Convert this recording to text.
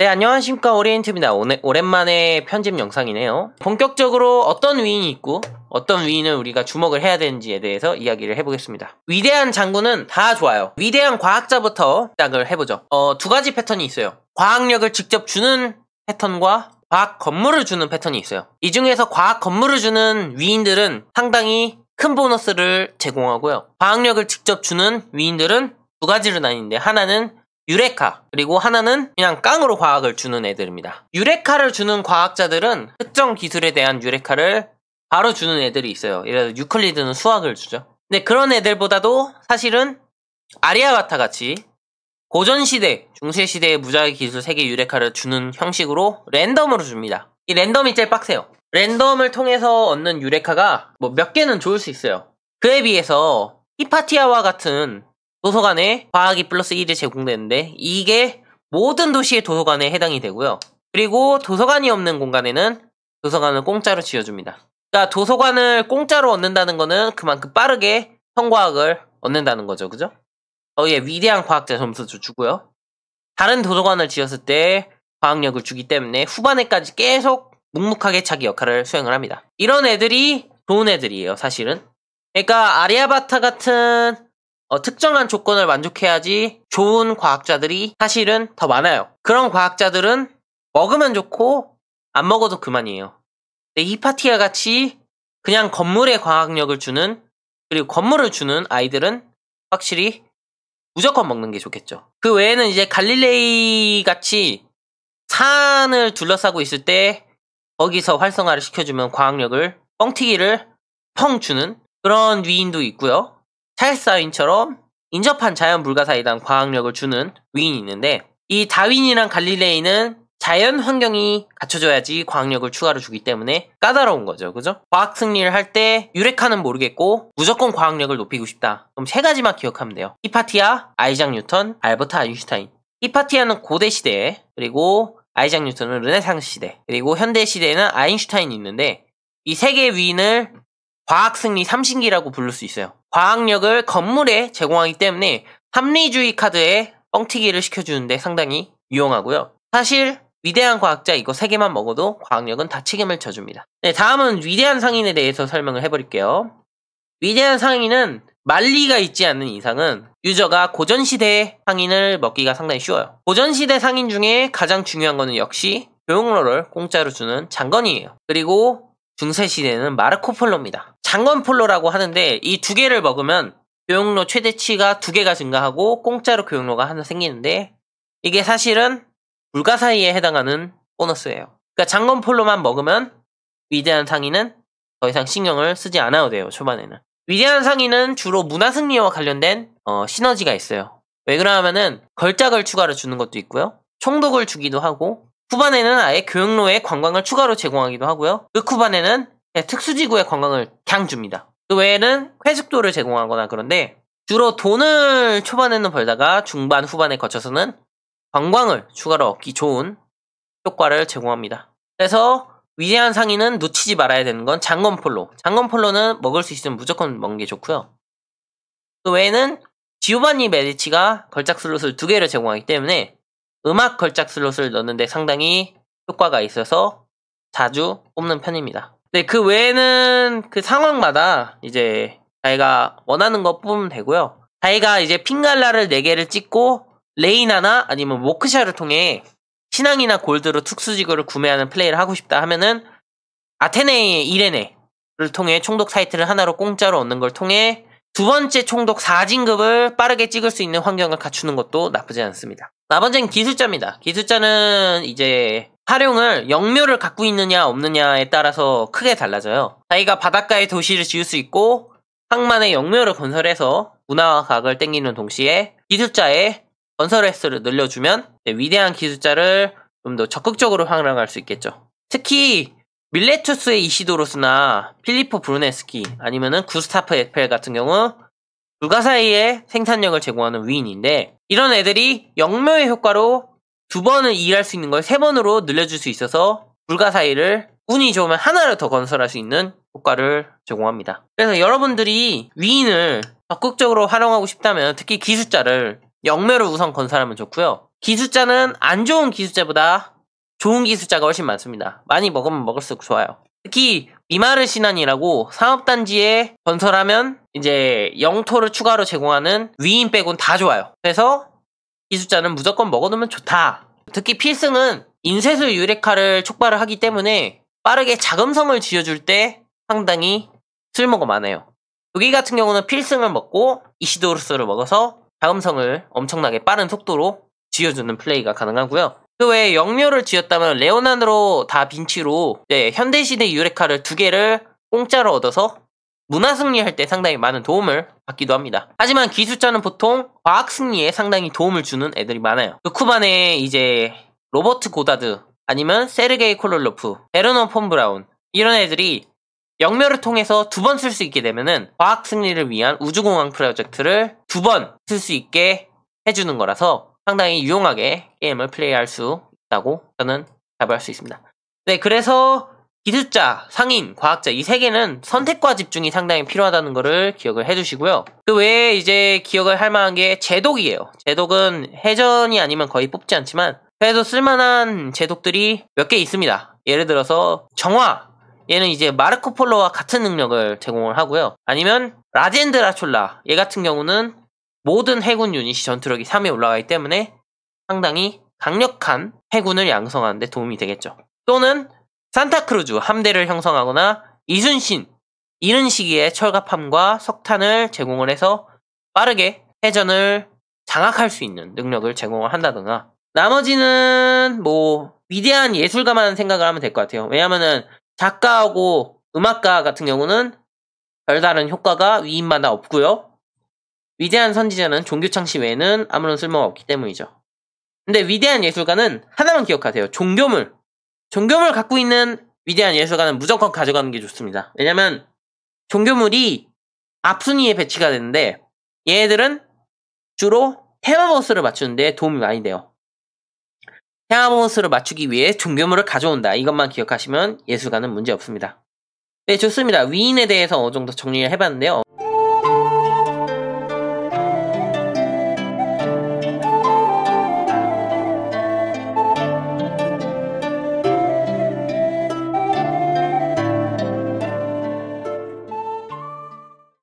네 안녕하십니까 오리엔트입니다 오랜만에 편집 영상이네요 본격적으로 어떤 위인이 있고 어떤 위인을 우리가 주목을 해야 되는지에 대해서 이야기를 해보겠습니다 위대한 장군은 다 좋아요 위대한 과학자부터 시작을 해보죠 어, 두 가지 패턴이 있어요 과학력을 직접 주는 패턴과 과학 건물을 주는 패턴이 있어요 이 중에서 과학 건물을 주는 위인들은 상당히 큰 보너스를 제공하고요 과학력을 직접 주는 위인들은 두 가지로 나뉘는데 하나는 유레카 그리고 하나는 그냥 깡으로 과학을 주는 애들입니다. 유레카를 주는 과학자들은 특정 기술에 대한 유레카를 바로 주는 애들이 있어요. 예를 들어 유클리드는 수학을 주죠. 근데 그런 애들보다도 사실은 아리아가타 같이 고전시대, 중세시대의 무작위 기술 세계 유레카를 주는 형식으로 랜덤으로 줍니다. 이 랜덤이 제일 빡세요. 랜덤을 통해서 얻는 유레카가 뭐 몇 개는 좋을 수 있어요. 그에 비해서 히파티아와 같은 도서관에 과학이 플러스 1이 제공되는데 이게 모든 도시의 도서관에 해당이 되고요. 그리고 도서관이 없는 공간에는 도서관을 공짜로 지어줍니다. 그러니까 도서관을 공짜로 얻는다는 거는 그만큼 빠르게 성과학을 얻는다는 거죠. 그죠? 저희 위대한 과학자 점수도 주고요. 다른 도서관을 지었을 때 과학력을 주기 때문에 후반에까지 계속 묵묵하게 자기 역할을 수행을 합니다. 이런 애들이 좋은 애들이에요, 사실은. 그러니까 아리아바타 같은 어, 특정한 조건을 만족해야지 좋은 과학자들이 사실은 더 많아요. 그런 과학자들은 먹으면 좋고 안 먹어도 그만이에요. 히파티아 같이 그냥 건물에 과학력을 주는 그리고 건물을 주는 아이들은 확실히 무조건 먹는 게 좋겠죠. 그 외에는 이제 갈릴레이 같이 산을 둘러싸고 있을 때 거기서 활성화를 시켜주면 과학력을 뻥튀기를 펑 주는 그런 위인도 있고요. 타사인처럼 인접한 자연 불가사의단 과학력을 주는 위인이 있는데 이 다윈이랑 갈릴레이는 자연 환경이 갖춰져야지 과학력을 추가로 주기 때문에 까다로운 거죠. 그죠? 과학 승리를 할 때 유레카는 모르겠고 무조건 과학력을 높이고 싶다. 그럼 세 가지만 기억하면 돼요. 히파티아, 아이작 뉴턴, 알버트 아인슈타인. 히파티아는 고대 시대에 그리고 아이작 뉴턴은 르네상스 시대 그리고 현대 시대에는 아인슈타인이 있는데 이 세 개의 위인을 과학승리 3신기라고 부를 수 있어요. 과학력을 건물에 제공하기 때문에 합리주의 카드에 뻥튀기를 시켜주는데 상당히 유용하고요. 사실 위대한 과학자 이거 3개만 먹어도 과학력은 다 책임을 져줍니다. 네, 다음은 위대한 상인에 대해서 설명을 해버릴게요. 위대한 상인은 만리가 있지 않는 이상은 유저가 고전시대 상인을 먹기가 상당히 쉬워요. 고전시대 상인 중에 가장 중요한 것은 역시 교육러를 공짜로 주는 장건이에요. 그리고 중세시대는 마르코폴로입니다. 장건폴로라고 하는데 이 두 개를 먹으면 교육로 최대치가 두 개가 증가하고 공짜로 교육로가 하나 생기는데 이게 사실은 불가사의에 해당하는 보너스예요. 그러니까 장건폴로만 먹으면 위대한 상인은 더 이상 신경을 쓰지 않아도 돼요. 초반에는. 위대한 상인은 주로 문화 승리와 관련된 어, 시너지가 있어요. 왜 그러냐면은 걸작을 추가로 주는 것도 있고요. 총독을 주기도 하고 후반에는 아예 교육로에 관광을 추가로 제공하기도 하고요. 그후반에는특수지구에 예, 관광을 그 줍니다. 그 외에는 회숙도를 제공하거나 그런데 주로 돈을 초반에는 벌다가 중반 후반에 거쳐서는 관광을 추가로 얻기 좋은 효과를 제공합니다. 그래서 위대한 상인은 놓치지 말아야 되는 건 장건폴로. 장건폴로는 먹을 수 있으면 무조건 먹는 게 좋고요. 그 외에는 지오바니 메디치가 걸작 슬롯을 두 개를 제공하기 때문에 음악 걸작 슬롯을 넣는데 상당히 효과가 있어서 자주 뽑는 편입니다. 네, 그 외에는 그 상황마다 이제 자기가 원하는 거 뽑으면 되고요. 자기가 이제 핑갈라를 4개를 찍고 레이나나 아니면 모크샤를 통해 신앙이나 골드로 특수지구를 구매하는 플레이를 하고 싶다 하면은 아테네의 이레네를 통해 총독 사이트를 하나로 공짜로 얻는 걸 통해 두 번째 총독 4진급을 빠르게 찍을 수 있는 환경을 갖추는 것도 나쁘지 않습니다. 나머지는 기술자입니다. 기술자는 이제 활용을 영묘를 갖고 있느냐 없느냐에 따라서 크게 달라져요. 자기가 바닷가에 도시를 지을 수 있고 항만의 영묘를 건설해서 문화와 과학을 땡기는 동시에 기술자의 건설 횟수를 늘려주면 위대한 기술자를 좀 더 적극적으로 활용할 수 있겠죠. 특히 밀레투스의 이시도로스나 필리포 브루네스키 아니면은 구스타프 에펠 같은 경우 불가 사이에 생산력을 제공하는 위인인데 이런 애들이 영묘의 효과로 두 번을 일할 수 있는 걸 세 번으로 늘려줄 수 있어서 불가 사의를 운이 좋으면 하나를 더 건설할 수 있는 효과를 제공합니다. 그래서 여러분들이 위인을 적극적으로 활용하고 싶다면 특히 기술자를 영매로 우선 건설하면 좋고요. 기술자는 안 좋은 기술자보다 좋은 기술자가 훨씬 많습니다. 많이 먹으면 먹을수록 좋아요. 특히 이마르 신안이라고 상업단지에 건설하면 이제 영토를 추가로 제공하는 위인 빼곤 다 좋아요. 그래서 이 숫자는 무조건 먹어두면 좋다. 특히 필승은 인쇄술 유레카를 촉발을 하기 때문에 빠르게 자금성을 지어줄 때 상당히 쓸모가 많아요. 여기 같은 경우는 필승을 먹고 이시도르스를 먹어서 자금성을 엄청나게 빠른 속도로 지어주는 플레이가 가능하고요. 그 외에 영묘를 지었다면 레오나드로 다빈치로 네, 현대시대 유레카를 두 개를 공짜로 얻어서 문화 승리할 때 상당히 많은 도움을 받기도 합니다. 하지만 기술자는 보통 과학 승리에 상당히 도움을 주는 애들이 많아요. 그 쿠반에 이제 로버트 고다드 아니면 세르게이 콜롤로프, 베르노 폰 브라운 이런 애들이 영멸을 통해서 두 번 쓸 수 있게 되면은 과학 승리를 위한 우주공항 프로젝트를 두 번 쓸 수 있게 해주는 거라서 상당히 유용하게 게임을 플레이할 수 있다고 저는 답할 수 있습니다. 네, 그래서 기술자, 상인, 과학자 이 세 개는 선택과 집중이 상당히 필요하다는 것을 기억을 해주시고요. 그 외에 이제 기억을 할 만한 게 제독이에요. 제독은 해전이 아니면 거의 뽑지 않지만 그래도 쓸만한 제독들이 몇 개 있습니다. 예를 들어서 정화 얘는 이제 마르코 폴로와 같은 능력을 제공을 하고요. 아니면 라젠드라촐라 얘 같은 경우는 모든 해군 유닛이 전투력이 3에 올라가기 때문에 상당히 강력한 해군을 양성하는데 도움이 되겠죠. 또는 산타크루즈 함대를 형성하거나 이순신 이른 시기에 철갑함과 석탄을 제공을 해서 빠르게 해전을 장악할 수 있는 능력을 제공을 한다든가 나머지는 뭐 위대한 예술가만 생각을 하면 될 것 같아요. 왜냐하면 작가하고 음악가 같은 경우는 별다른 효과가 위인마다 없고요. 위대한 선지자는 종교 창시 외에는 아무런 쓸모가 없기 때문이죠. 근데 위대한 예술가는 하나만 기억하세요. 종교물. 종교물 갖고 있는 위대한 예술가는 무조건 가져가는 게 좋습니다. 왜냐면 종교물이 앞순위에 배치가 되는데 얘들은 네 주로 테마버스를 맞추는데 도움이 많이 돼요. 테마버스를 맞추기 위해 종교물을 가져온다. 이것만 기억하시면 예술가는 문제 없습니다. 네, 좋습니다. 위인에 대해서 어느 정도 정리를 해봤는데요.